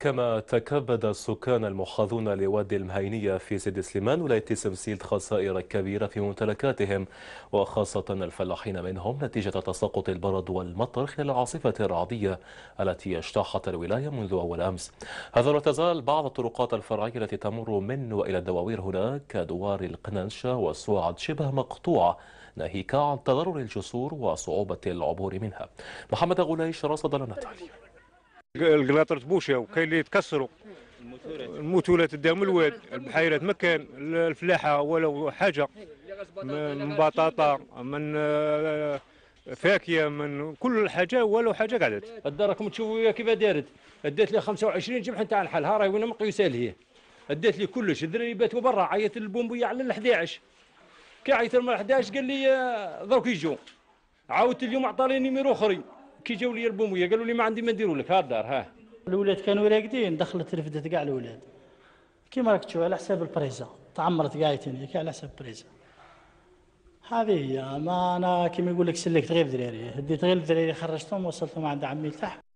كما تكبد السكان المحاذون لوادي المهينية في سيد سليمان ولاية سمسيل خسائر كبيرة في ممتلكاتهم وخاصة الفلاحين منهم نتيجة تساقط البرد والمطر خلال العاصفة الرعدية التي اجتاحت الولاية منذ أول أمس هذا لا تزال بعض الطرقات الفرعية التي تمر من وإلى الدواوير هناك كدوار القننشة والسواعد شبه مقطوعة ناهيك عن تضرر الجسور وصعوبة العبور منها محمد غليش رصد لنا تعليم القلاطرة تبوشاو وكاين اللي تكسروا الموتولات دام الواد البحيرات مكان الفلاحه ولو حاجه من بطاطا من آه، فاكهه من كل حاجه ولو حاجه قعدت الدار راكم تشوفوا كيف دارت اديت لي 25 جمح نتاع الحل ها راهي وين مقيوسه لهي اديت لي كلش الدراري باتوا برا عيط البومبويه على ال 11 كي عيط ال 11 قال لي دروك آه، يجوا عاودت اليوم عطاني نيميرو اخرين كي جاوا لي البوميه قالوا لي ما عندي ما نديروا لك ها الدار ها الاولاد كانوا راقدين دخلت رفدت كاع الاولاد كيما راك تشوف على حساب البريزا تعمرت كاع يتنيك على حساب البريزا هذه هي ما انا كيما يقول لك سلكت غير الدراري هديت غير الدراري خرجتهم وصلتهم عند عمي تحت